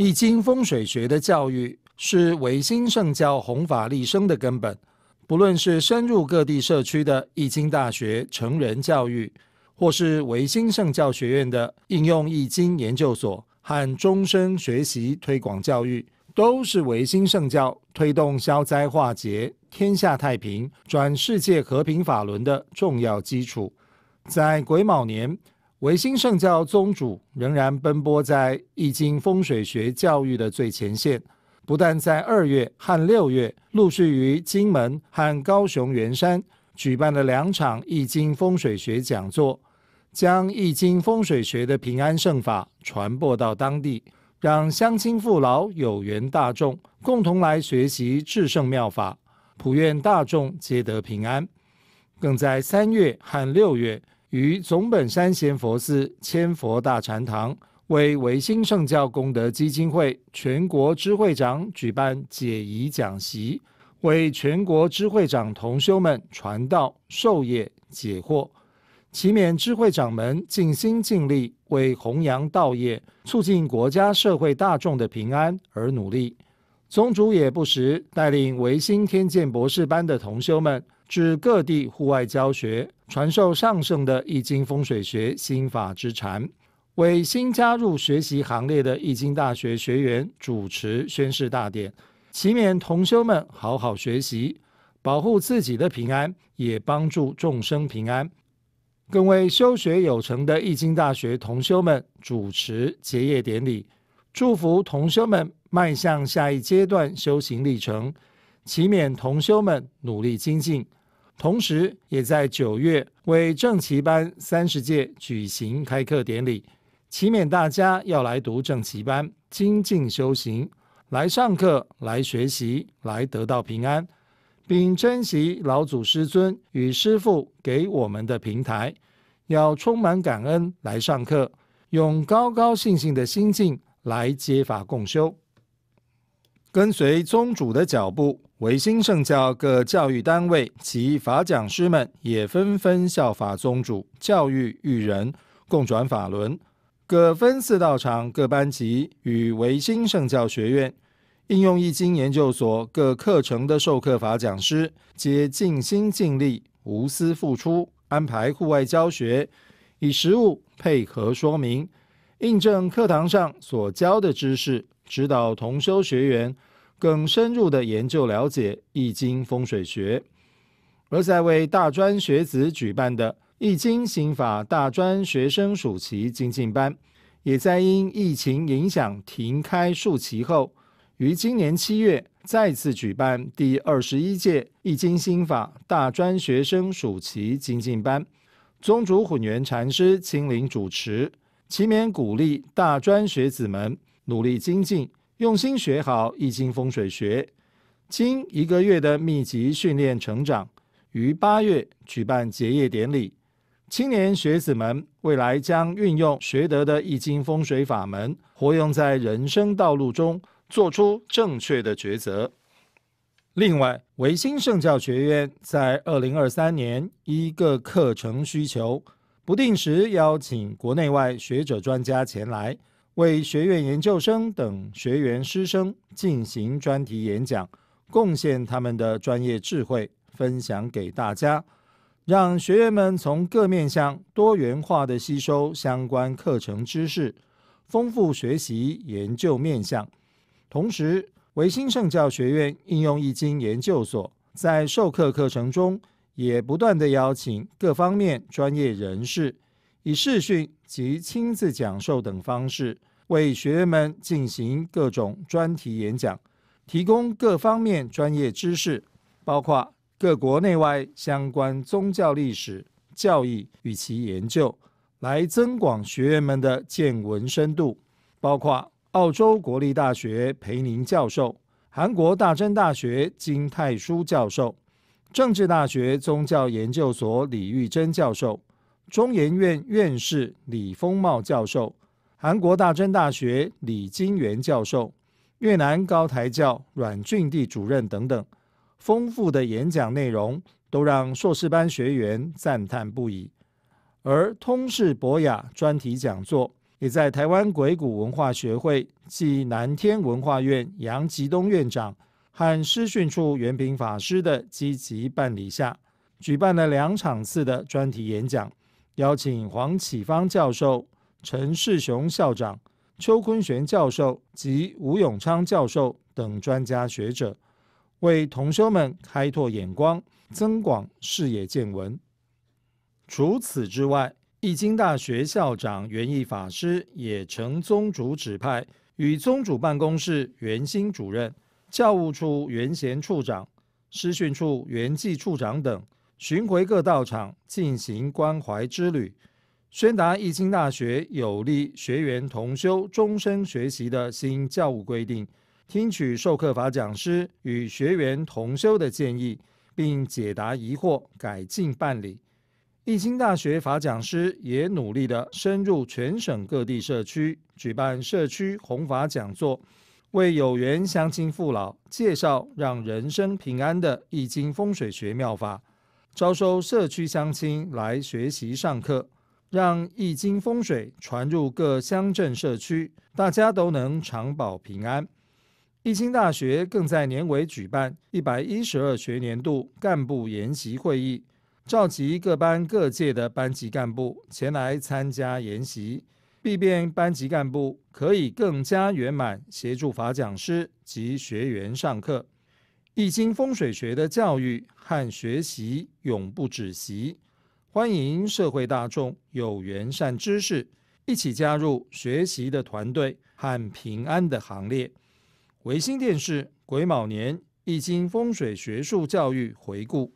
易经风水学的教育是维新圣教弘法立生的根本。不论是深入各地社区的易经大学成人教育，或是维新圣教学院的应用易经研究所和终身学习推广教育，都是维新圣教推动消灾化劫、天下太平、转世界和平法轮的重要基础。在癸卯年。维新圣教宗主仍然奔波在易经风水学教育的最前线，不但在二月和六月陆续于金门和高雄圆山举办了两场易经风水学讲座，将易经风水学的平安圣法传播到当地，让乡亲父老、有缘大众共同来学习至圣妙法，普愿大众皆得平安。更在三月和六月。于总本山贤佛寺千佛大禅堂，为维新圣教功德基金会全国支会长举办解疑讲席，为全国支会长同修们传道授业解惑，祈勉支会长们尽心尽力，为弘扬道业、促进国家社会大众的平安而努力。宗主也不时带领维新天剑博士班的同修们至各地户外教学，传授上圣的易经风水学心法之禅，为新加入学习行列的易经大学学员主持宣誓大典，祈勉同修们好好学习，保护自己的平安，也帮助众生平安，更为修学有成的易经大学同修们主持结业典礼，祝福同修们。迈向下一阶段修行历程，祈勉同修们努力精进，同时也在九月为正奇班三十届举行开课典礼。祈勉大家要来读正奇班，精进修行，来上课，来学习，来得到平安，并珍惜老祖师尊与师父给我们的平台，要充满感恩来上课，用高高兴兴的心境来接法共修。跟随宗主的脚步，维新圣教各教育单位及法讲师们也纷纷效法宗主，教育育人，共转法轮。各分寺道场、各班级与维新圣教学院、应用易经研究所各课程的授课法讲师，皆尽心尽力、无私付出，安排户外教学，以实物配合说明，印证课堂上所教的知识。指导同修学员更深入的研究了解《易经》风水学，而在为大专学子举办的《易经心法》大专学生暑期精进班，也在因疫情影响停开数期后，于今年七月再次举办第二十一届《易经心法》大专学生暑期精进班，宗主混元禅师亲临主持，勤勉鼓励大专学子们。努力精进，用心学好《易经》风水学。经一个月的密集训练成长，于八月举办结业典礼。青年学子们未来将运用学得的《易经》风水法门，活用在人生道路中，做出正确的抉择。另外，维新圣教学院在二零二三年一个课程需求，不定时邀请国内外学者专家前来。为学院研究生等学员师生进行专题演讲，贡献他们的专业智慧，分享给大家，让学员们从各面向多元化的吸收相关课程知识，丰富学习研究面向。同时，维新圣教学院应用易经研究所，在授课课程中也不断的邀请各方面专业人士。以试训及亲自讲授等方式，为学员们进行各种专题演讲，提供各方面专业知识，包括各国内外相关宗教历史、教义与其研究，来增广学员们的见闻深度。包括澳洲国立大学裴宁教授、韩国大真大学金泰书教授、政治大学宗教研究所李玉珍教授。中研院院士李丰茂教授、韩国大真大学李金元教授、越南高台教阮俊地主任等等，丰富的演讲内容都让硕士班学员赞叹不已。而通识博雅专题讲座也在台湾鬼谷文化学会暨南天文化院杨吉东院长和师训处元平法师的积极办理下，举办了两场次的专题演讲。邀请黄启芳教授、陈世雄校长、邱坤玄教授及吴永昌教授等专家学者，为同修们开拓眼光、增广视野见闻。除此之外，易经大学校长袁义法师也承宗主指派，与宗主办公室袁新主任、教务处袁贤处长、师训处袁记处长等。巡回各道场进行关怀之旅，宣达易经大学有利学员同修终身学习的新教务规定，听取授课法讲师与学员同修的建议，并解答疑惑，改进办理。易经大学法讲师也努力的深入全省各地社区，举办社区弘法讲座，为有缘乡亲父老介绍让人生平安的易经风水学妙法。招收社区乡亲来学习上课，让易经风水传入各乡镇社区，大家都能长保平安。易经大学更在年尾举办一百一十二学年度干部研习会议，召集各班各界的班级干部前来参加研习，以便班级干部可以更加圆满协助法讲师及学员上课。易经风水学的教育和学习永不止息，欢迎社会大众有缘善知识一起加入学习的团队和平安的行列。维新电视癸卯年易经风水学术教育回顾。